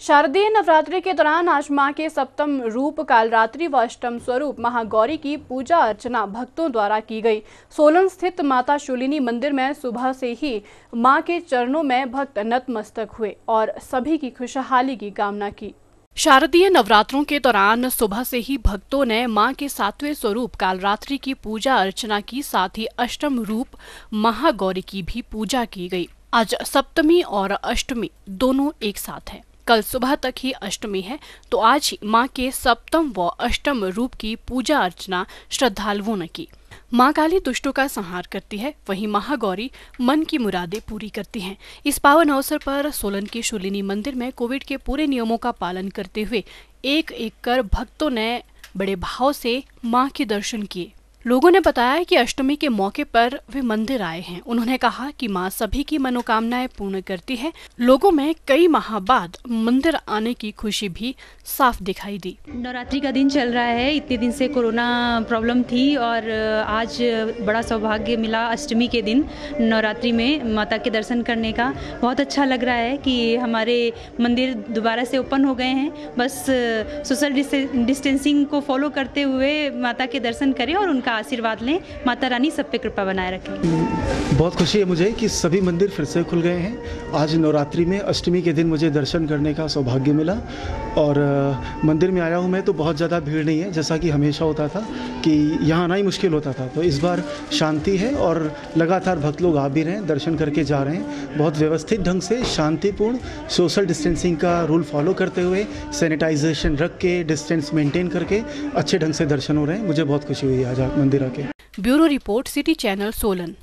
शारदीय नवरात्रि के दौरान आज माँ के सप्तम रूप कालरात्रि व अष्टम स्वरूप महागौरी की पूजा अर्चना भक्तों द्वारा की गई सोलन स्थित माता शूलिनी मंदिर में सुबह से ही माँ के चरणों में भक्त नतमस्तक हुए और सभी की खुशहाली की कामना की शारदीय नवरात्रों के दौरान सुबह से ही भक्तों ने मां के सातवें स्वरूप कालरात्रि की पूजा अर्चना की साथ ही अष्टम रूप महागौरी की भी पूजा की गई आज सप्तमी और अष्टमी दोनों एक साथ हैं कल सुबह तक ही अष्टमी है तो आज ही माँ के सप्तम व अष्टम रूप की पूजा अर्चना श्रद्धालुओं ने की माँ काली दुष्टों का संहार करती है वहीं महागौरी मन की मुरादें पूरी करती हैं इस पावन अवसर पर सोलन के शुलिनी मंदिर में कोविड के पूरे नियमों का पालन करते हुए एक एक कर भक्तों ने बड़े भाव से माँ के दर्शन किए लोगों ने बताया कि अष्टमी के मौके पर वे मंदिर आए हैं उन्होंने कहा कि माँ सभी की मनोकामनाएं पूर्ण करती है लोगों में कई माह बाद मंदिर आने की खुशी भी साफ दिखाई दी नवरात्रि का दिन चल रहा है इतने दिन से कोरोना प्रॉब्लम थी और आज बड़ा सौभाग्य मिला अष्टमी के दिन नवरात्रि में माता के दर्शन करने का बहुत अच्छा लग रहा है कि हमारे मंदिर दोबारा से ओपन हो गए हैं बस सोशल डिस्टेंसिंग को फॉलो करते हुए माता के दर्शन करें और उनका का आशीर्वाद लें माता रानी सब पे कृपा बनाए रखें बहुत खुशी है मुझे कि सभी मंदिर फिर से खुल गए हैं आज नवरात्रि में अष्टमी के दिन मुझे दर्शन करने का सौभाग्य मिला और मंदिर में आया हूँ मैं तो बहुत ज़्यादा भीड़ नहीं है जैसा कि हमेशा होता था कि यहाँ आना ही मुश्किल होता था तो इस बार शांति है और लगातार भक्त लोग आ भी रहे हैं दर्शन करके जा रहे हैं बहुत व्यवस्थित ढंग से शांतिपूर्ण सोशल डिस्टेंसिंग का रूल फॉलो करते हुए सैनिटाइजेशन रख के डिस्टेंस मेंटेन करके अच्छे ढंग से दर्शन हो रहे हैं मुझे बहुत खुशी हुई आज आप मंदिर आके bureau report city channel Solan